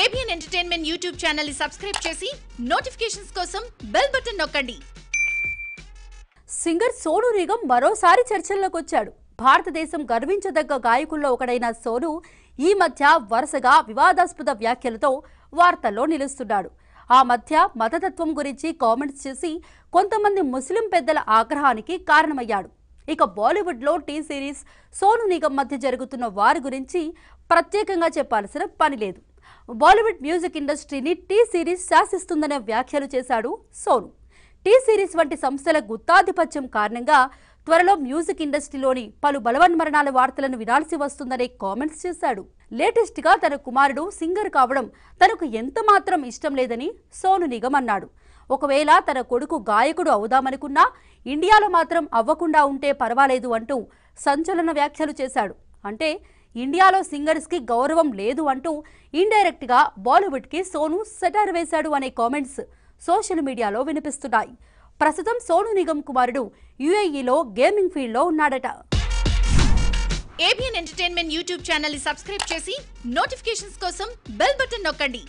ABN entertainment YouTube channel ని subscribe చేసి notifications కోసం బెల్ బటన్ నొక్కండి సింగర్ సోను నిగం మరోసారి చర్చల్లోకి వచ్చాడు భారతదేశం గర్వించదగ్గ గాయకుల్లో ఒకడైన సోను ఈ మధ్య వరుసగా వివాదాస్పద వ్యాఖ్యలతో వార్తల్లో నిలుస్తున్నాడు ఆ మధ్య మతతత్వం గురించి కామెంట్స్ చేసి కొంతమంది ముస్లిం పెద్దల ఆగ్రహానికి కారణమయ్యాడు ఇక బాలీవుడ్లో టీ సిరీస్ సోను నిగం మధ్య జరుగుతున్న వారి గురించి ప్రత్యేకంగా చెప్పాల్సిన పని లేదు బాలీవుడ్ మ్యూజిక్ ఇండస్ట్రీని టీ సిరీస్ శాసిస్తుందనే వ్యాఖ్యలు చేశాడు సోను టీ సిరీస్ వంటి సంస్థల గుత్తాధిపత్యం కారణంగా త్వరలో మ్యూజిక్ ఇండస్ట్రీలోని పలు బలవన్మరణాల వార్తలను వినాల్సి వస్తుందనే కామెంట్స్ చేశాడు లేటెస్ట్గా తన కుమారుడు సింగర్ కావడం తనకు ఎంత మాత్రం ఇష్టం లేదని సోను నిగమ్ అన్నాడు ఒకవేళ తన కొడుకు గాయకుడు అవుదామనుకున్నా ఇండియాలో మాత్రం అవ్వకుండా ఉంటే పర్వాలేదు అంటూ సంచలన వ్యాఖ్యలు చేశాడు అంటే ఇండియాలో సింగర్స్కి గౌరవం లేదు అంటూ బాలీవుడ్ బాలీవుడ్కి సోను సెటర్ వేశాడు అనే కామెంట్స్ సోషల్ మీడియాలో వినిపిస్తున్నాయి ప్రస్తుతం సోను నిగమ్ కుమారుడు యుఏఈలో గేమింగ్ ఫీల్డ్లో ఉన్నాడట ఏబిఎన్ ఎంటర్టైన్మెంట్ యూట్యూబ్ ఛానల్ని సబ్స్క్రైబ్ చేసి నోటిఫికేషన్స్ కోసం బెల్ బటన్ నొక్కండి